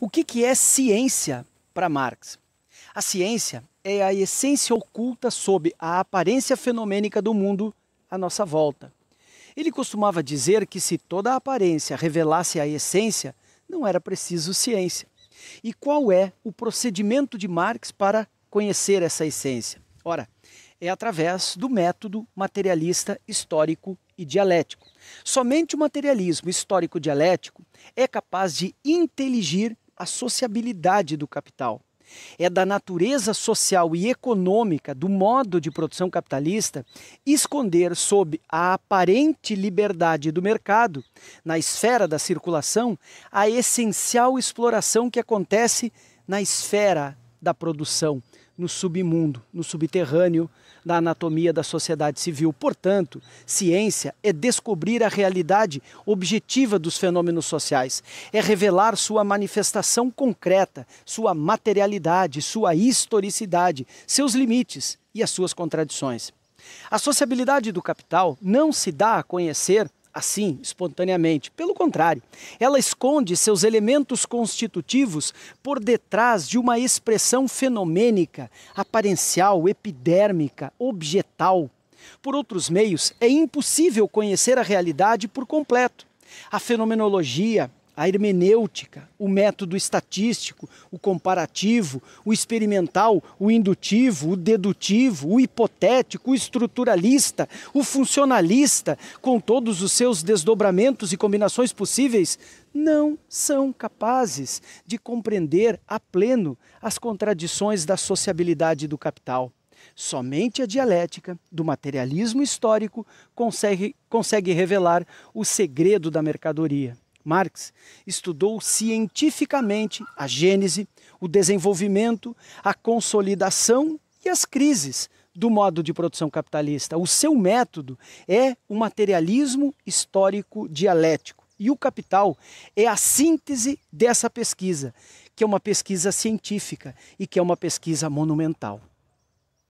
O que, que é ciência para Marx? A ciência é a essência oculta sob a aparência fenomênica do mundo à nossa volta. Ele costumava dizer que se toda a aparência revelasse a essência, não era preciso ciência. E qual é o procedimento de Marx para conhecer essa essência? Ora, é através do método materialista histórico e dialético. Somente o materialismo histórico-dialético é capaz de inteligir a sociabilidade do capital. É da natureza social e econômica do modo de produção capitalista esconder sob a aparente liberdade do mercado, na esfera da circulação, a essencial exploração que acontece na esfera da produção, no submundo, no subterrâneo da anatomia da sociedade civil. Portanto, ciência é descobrir a realidade objetiva dos fenômenos sociais, é revelar sua manifestação concreta, sua materialidade, sua historicidade, seus limites e as suas contradições. A sociabilidade do capital não se dá a conhecer assim, espontaneamente. Pelo contrário, ela esconde seus elementos constitutivos por detrás de uma expressão fenomênica, aparencial, epidérmica, objetal. Por outros meios, é impossível conhecer a realidade por completo. A fenomenologia, a hermenêutica, o método estatístico, o comparativo, o experimental, o indutivo, o dedutivo, o hipotético, o estruturalista, o funcionalista, com todos os seus desdobramentos e combinações possíveis, não são capazes de compreender a pleno as contradições da sociabilidade do capital. Somente a dialética do materialismo histórico consegue, consegue revelar o segredo da mercadoria. Marx estudou cientificamente a gênese, o desenvolvimento, a consolidação e as crises do modo de produção capitalista. O seu método é o materialismo histórico dialético. E o Capital é a síntese dessa pesquisa, que é uma pesquisa científica e que é uma pesquisa monumental.